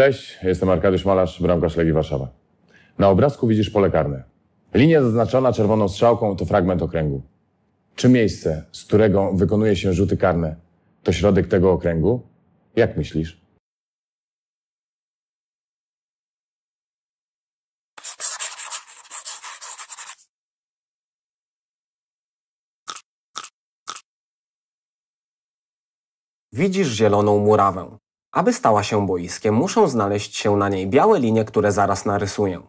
Cześć, jestem Arkadiusz Malarz, bramkarz Legii Warszawa. Na obrazku widzisz pole karne. Linia zaznaczona czerwoną strzałką to fragment okręgu. Czy miejsce, z którego wykonuje się rzuty karne, to środek tego okręgu? Jak myślisz? Widzisz zieloną murawę. Aby stała się boiskiem, muszą znaleźć się na niej białe linie, które zaraz narysuję.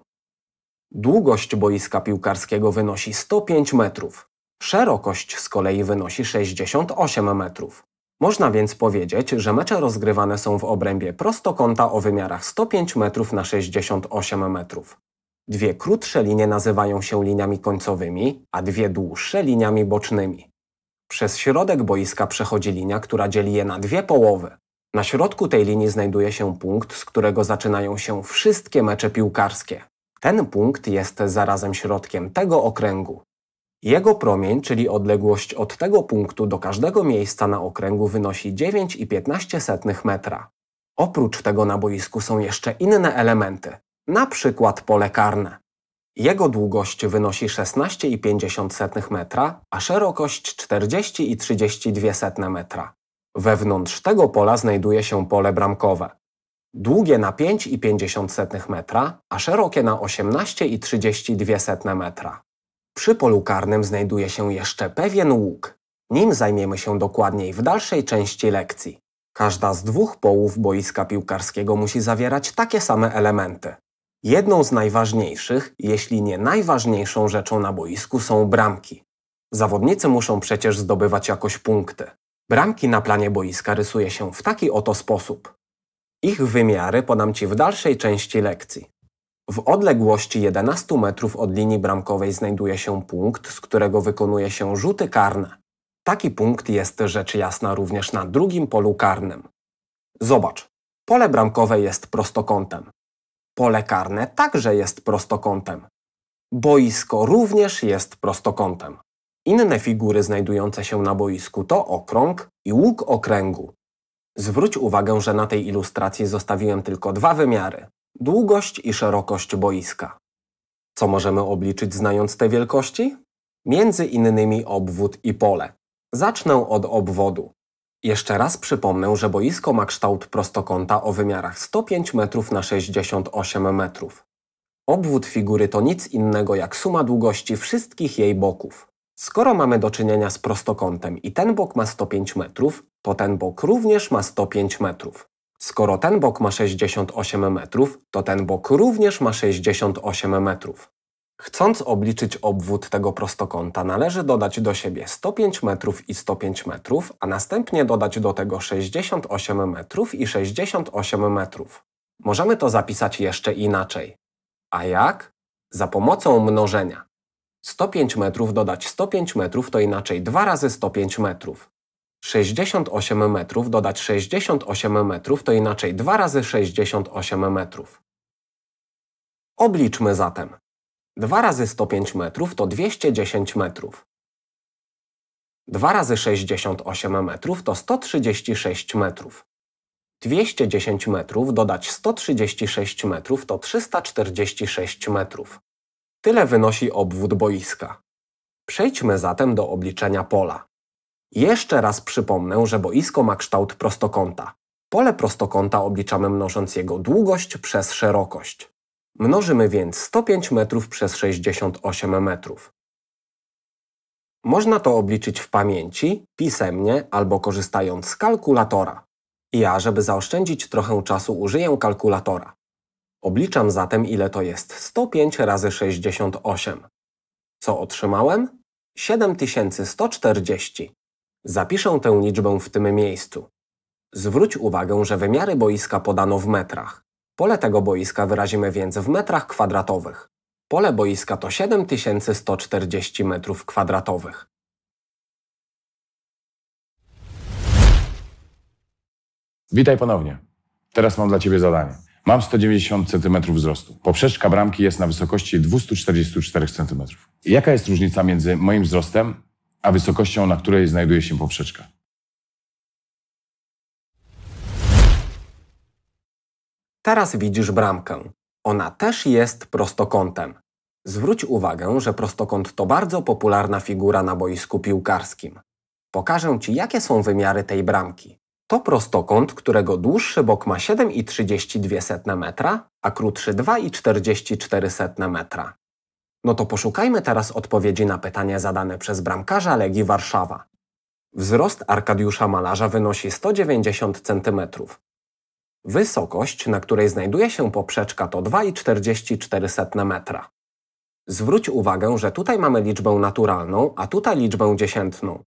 Długość boiska piłkarskiego wynosi 105 metrów. Szerokość z kolei wynosi 68 metrów. Można więc powiedzieć, że mecze rozgrywane są w obrębie prostokąta o wymiarach 105 metrów na 68 metrów. Dwie krótsze linie nazywają się liniami końcowymi, a dwie dłuższe liniami bocznymi. Przez środek boiska przechodzi linia, która dzieli je na dwie połowy. Na środku tej linii znajduje się punkt, z którego zaczynają się wszystkie mecze piłkarskie. Ten punkt jest zarazem środkiem tego okręgu. Jego promień, czyli odległość od tego punktu do każdego miejsca na okręgu wynosi 9,15 metra. Oprócz tego na boisku są jeszcze inne elementy, na przykład pole karne. Jego długość wynosi 16,50 metra, a szerokość 40,32 metra. Wewnątrz tego pola znajduje się pole bramkowe. Długie na 5,5 metra, a szerokie na 18,32 metra. Przy polu karnym znajduje się jeszcze pewien łuk. Nim zajmiemy się dokładniej w dalszej części lekcji. Każda z dwóch połów boiska piłkarskiego musi zawierać takie same elementy. Jedną z najważniejszych, jeśli nie najważniejszą rzeczą na boisku są bramki. Zawodnicy muszą przecież zdobywać jakoś punkty. Bramki na planie boiska rysuje się w taki oto sposób. Ich wymiary podam Ci w dalszej części lekcji. W odległości 11 metrów od linii bramkowej znajduje się punkt, z którego wykonuje się rzuty karne. Taki punkt jest rzecz jasna również na drugim polu karnym. Zobacz, pole bramkowe jest prostokątem. Pole karne także jest prostokątem. Boisko również jest prostokątem. Inne figury znajdujące się na boisku to okrąg i łuk okręgu. Zwróć uwagę, że na tej ilustracji zostawiłem tylko dwa wymiary – długość i szerokość boiska. Co możemy obliczyć znając te wielkości? Między innymi obwód i pole. Zacznę od obwodu. Jeszcze raz przypomnę, że boisko ma kształt prostokąta o wymiarach 105 metrów na 68 metrów. Obwód figury to nic innego jak suma długości wszystkich jej boków. Skoro mamy do czynienia z prostokątem i ten bok ma 105 metrów, to ten bok również ma 105 metrów. Skoro ten bok ma 68 metrów, to ten bok również ma 68 metrów. Chcąc obliczyć obwód tego prostokąta, należy dodać do siebie 105 metrów i 105 metrów, a następnie dodać do tego 68 metrów i 68 metrów. Możemy to zapisać jeszcze inaczej. A jak? Za pomocą mnożenia. 105 metrów dodać 105 metrów to inaczej 2 razy 105 metrów. 68 metrów dodać 68 metrów to inaczej 2 razy 68 metrów. Obliczmy zatem. 2 razy 105 metrów to 210 metrów. 2 razy 68 metrów to 136 metrów. 210 metrów dodać 136 metrów to 346 metrów. Tyle wynosi obwód boiska. Przejdźmy zatem do obliczenia pola. Jeszcze raz przypomnę, że boisko ma kształt prostokąta. Pole prostokąta obliczamy mnożąc jego długość przez szerokość. Mnożymy więc 105 metrów przez 68 metrów. Można to obliczyć w pamięci, pisemnie albo korzystając z kalkulatora. Ja, żeby zaoszczędzić trochę czasu, użyję kalkulatora. Obliczam zatem, ile to jest 105 razy 68. Co otrzymałem? 7140. Zapiszę tę liczbę w tym miejscu. Zwróć uwagę, że wymiary boiska podano w metrach. Pole tego boiska wyrazimy więc w metrach kwadratowych. Pole boiska to 7140 metrów kwadratowych. Witaj ponownie. Teraz mam dla Ciebie zadanie. Mam 190 cm wzrostu. Poprzeczka bramki jest na wysokości 244 cm. Jaka jest różnica między moim wzrostem a wysokością, na której znajduje się poprzeczka? Teraz widzisz bramkę. Ona też jest prostokątem. Zwróć uwagę, że prostokąt to bardzo popularna figura na boisku piłkarskim. Pokażę Ci, jakie są wymiary tej bramki. To prostokąt, którego dłuższy bok ma 7,32 metra, a krótszy 2,44 metra. No to poszukajmy teraz odpowiedzi na pytanie zadane przez bramkarza Legii Warszawa. Wzrost Arkadiusza Malarza wynosi 190 cm. Wysokość, na której znajduje się poprzeczka to 2,44 metra. Zwróć uwagę, że tutaj mamy liczbę naturalną, a tutaj liczbę dziesiętną.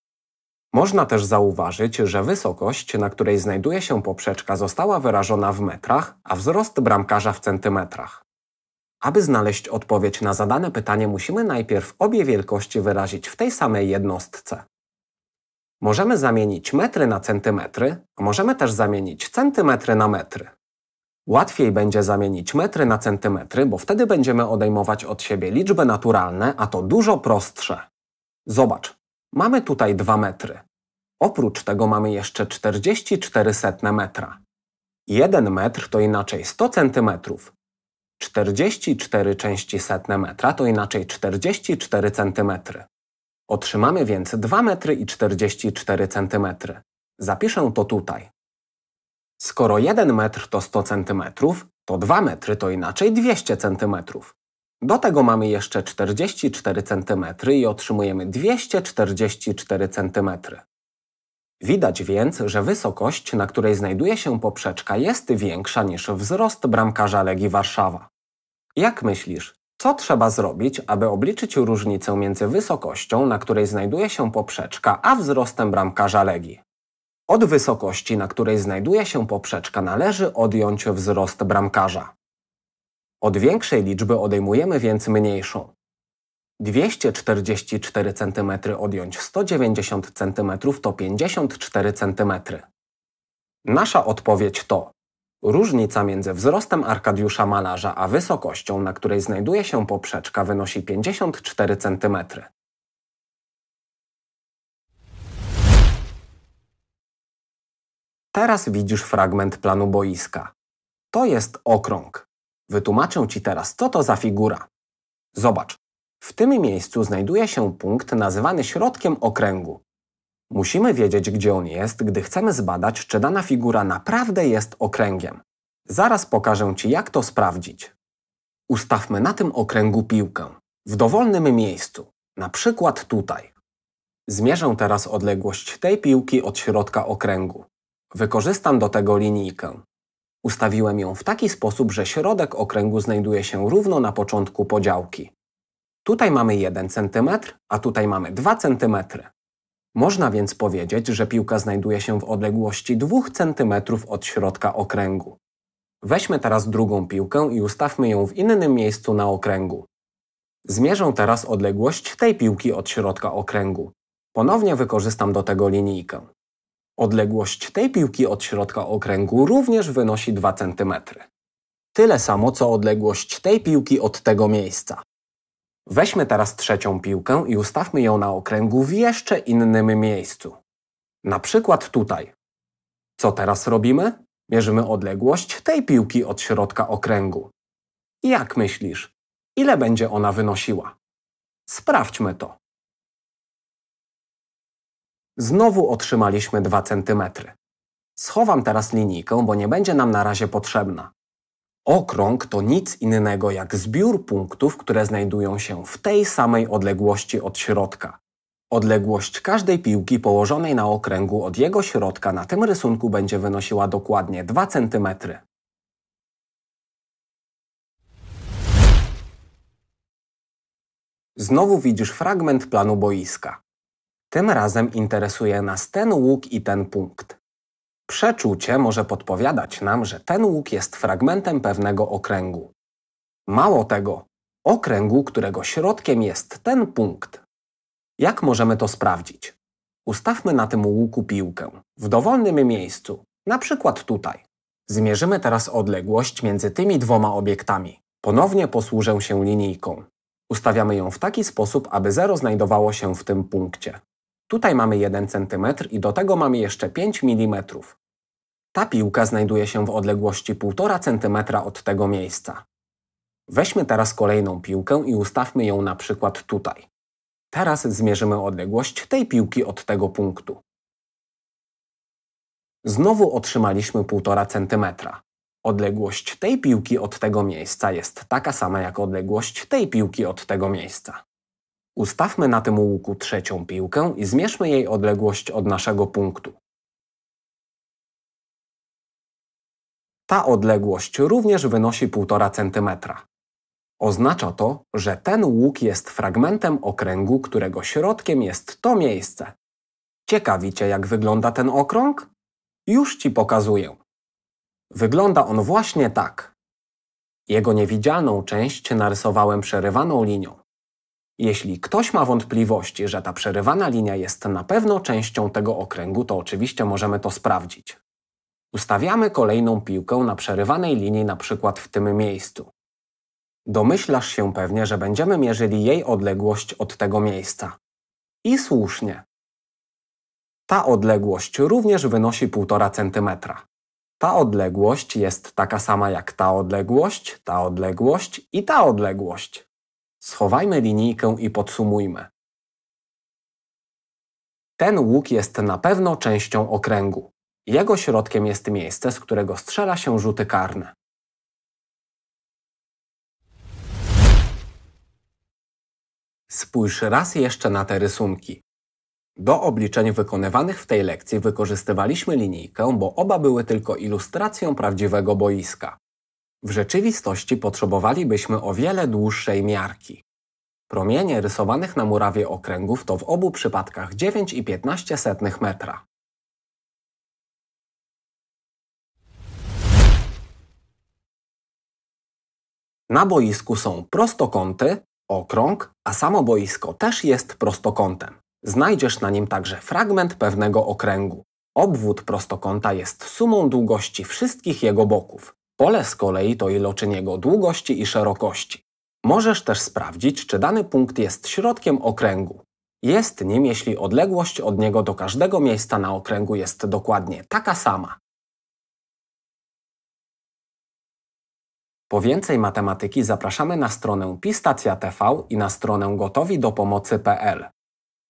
Można też zauważyć, że wysokość, na której znajduje się poprzeczka, została wyrażona w metrach, a wzrost bramkarza w centymetrach. Aby znaleźć odpowiedź na zadane pytanie, musimy najpierw obie wielkości wyrazić w tej samej jednostce. Możemy zamienić metry na centymetry, a możemy też zamienić centymetry na metry. Łatwiej będzie zamienić metry na centymetry, bo wtedy będziemy odejmować od siebie liczby naturalne, a to dużo prostsze. Zobacz, Mamy tutaj 2 metry. Oprócz tego mamy jeszcze 44 setne metra. 1 metr to inaczej 100 centymetrów. 44 części setne metra to inaczej 44 centymetry. Otrzymamy więc 2 metry i 44 centymetry. Zapiszę to tutaj. Skoro 1 metr to 100 centymetrów, to 2 metry to inaczej 200 centymetrów. Do tego mamy jeszcze 44 cm i otrzymujemy 244 cm. Widać więc, że wysokość, na której znajduje się poprzeczka, jest większa niż wzrost bramkarza Legii Warszawa. Jak myślisz, co trzeba zrobić, aby obliczyć różnicę między wysokością, na której znajduje się poprzeczka, a wzrostem bramkarza Legii? Od wysokości, na której znajduje się poprzeczka, należy odjąć wzrost bramkarza. Od większej liczby odejmujemy więc mniejszą. 244 cm odjąć 190 cm to 54 cm. Nasza odpowiedź to Różnica między wzrostem Arkadiusza Malarza a wysokością, na której znajduje się poprzeczka, wynosi 54 cm. Teraz widzisz fragment planu boiska. To jest okrąg. Wytłumaczę Ci teraz, co to za figura. Zobacz, w tym miejscu znajduje się punkt nazywany środkiem okręgu. Musimy wiedzieć, gdzie on jest, gdy chcemy zbadać, czy dana figura naprawdę jest okręgiem. Zaraz pokażę Ci, jak to sprawdzić. Ustawmy na tym okręgu piłkę, w dowolnym miejscu, na przykład tutaj. Zmierzę teraz odległość tej piłki od środka okręgu. Wykorzystam do tego linijkę. Ustawiłem ją w taki sposób, że środek okręgu znajduje się równo na początku podziałki. Tutaj mamy 1 cm, a tutaj mamy 2 cm. Można więc powiedzieć, że piłka znajduje się w odległości 2 cm od środka okręgu. Weźmy teraz drugą piłkę i ustawmy ją w innym miejscu na okręgu. Zmierzę teraz odległość tej piłki od środka okręgu. Ponownie wykorzystam do tego linijkę. Odległość tej piłki od środka okręgu również wynosi 2 cm. Tyle samo co odległość tej piłki od tego miejsca. Weźmy teraz trzecią piłkę i ustawmy ją na okręgu w jeszcze innym miejscu. Na przykład tutaj. Co teraz robimy? Mierzymy odległość tej piłki od środka okręgu. Jak myślisz, ile będzie ona wynosiła? Sprawdźmy to. Znowu otrzymaliśmy 2 cm. Schowam teraz linijkę, bo nie będzie nam na razie potrzebna. Okrąg to nic innego jak zbiór punktów, które znajdują się w tej samej odległości od środka. Odległość każdej piłki położonej na okręgu od jego środka na tym rysunku będzie wynosiła dokładnie 2 cm. Znowu widzisz fragment planu boiska. Tym razem interesuje nas ten łuk i ten punkt. Przeczucie może podpowiadać nam, że ten łuk jest fragmentem pewnego okręgu. Mało tego, okręgu, którego środkiem jest ten punkt. Jak możemy to sprawdzić? Ustawmy na tym łuku piłkę, w dowolnym miejscu, na przykład tutaj. Zmierzymy teraz odległość między tymi dwoma obiektami. Ponownie posłużę się linijką. Ustawiamy ją w taki sposób, aby zero znajdowało się w tym punkcie. Tutaj mamy 1 cm i do tego mamy jeszcze 5 mm. Ta piłka znajduje się w odległości 1,5 cm od tego miejsca. Weźmy teraz kolejną piłkę i ustawmy ją na przykład tutaj. Teraz zmierzymy odległość tej piłki od tego punktu. Znowu otrzymaliśmy 1,5 cm. Odległość tej piłki od tego miejsca jest taka sama jak odległość tej piłki od tego miejsca. Ustawmy na tym łuku trzecią piłkę i zmierzmy jej odległość od naszego punktu. Ta odległość również wynosi 1,5 cm. Oznacza to, że ten łuk jest fragmentem okręgu, którego środkiem jest to miejsce. Ciekawicie, jak wygląda ten okrąg? Już Ci pokazuję. Wygląda on właśnie tak. Jego niewidzialną część narysowałem przerywaną linią. Jeśli ktoś ma wątpliwości, że ta przerywana linia jest na pewno częścią tego okręgu, to oczywiście możemy to sprawdzić. Ustawiamy kolejną piłkę na przerywanej linii na przykład w tym miejscu. Domyślasz się pewnie, że będziemy mierzyli jej odległość od tego miejsca. I słusznie. Ta odległość również wynosi 1,5 cm. Ta odległość jest taka sama jak ta odległość, ta odległość i ta odległość. Schowajmy linijkę i podsumujmy. Ten łuk jest na pewno częścią okręgu. Jego środkiem jest miejsce, z którego strzela się rzuty karne. Spójrz raz jeszcze na te rysunki. Do obliczeń wykonywanych w tej lekcji wykorzystywaliśmy linijkę, bo oba były tylko ilustracją prawdziwego boiska. W rzeczywistości potrzebowalibyśmy o wiele dłuższej miarki. Promienie rysowanych na murawie okręgów to w obu przypadkach 9,15 metra. Na boisku są prostokąty, okrąg, a samo boisko też jest prostokątem. Znajdziesz na nim także fragment pewnego okręgu. Obwód prostokąta jest sumą długości wszystkich jego boków. Pole z kolei to iloczyn jego długości i szerokości. Możesz też sprawdzić, czy dany punkt jest środkiem okręgu. Jest nim, jeśli odległość od niego do każdego miejsca na okręgu jest dokładnie taka sama. Po więcej matematyki zapraszamy na stronę Pistacja TV i na stronę gotowi do pomocy.pl.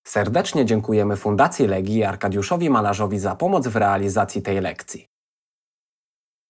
Serdecznie dziękujemy Fundacji Legii i Arkadiuszowi Malarzowi za pomoc w realizacji tej lekcji.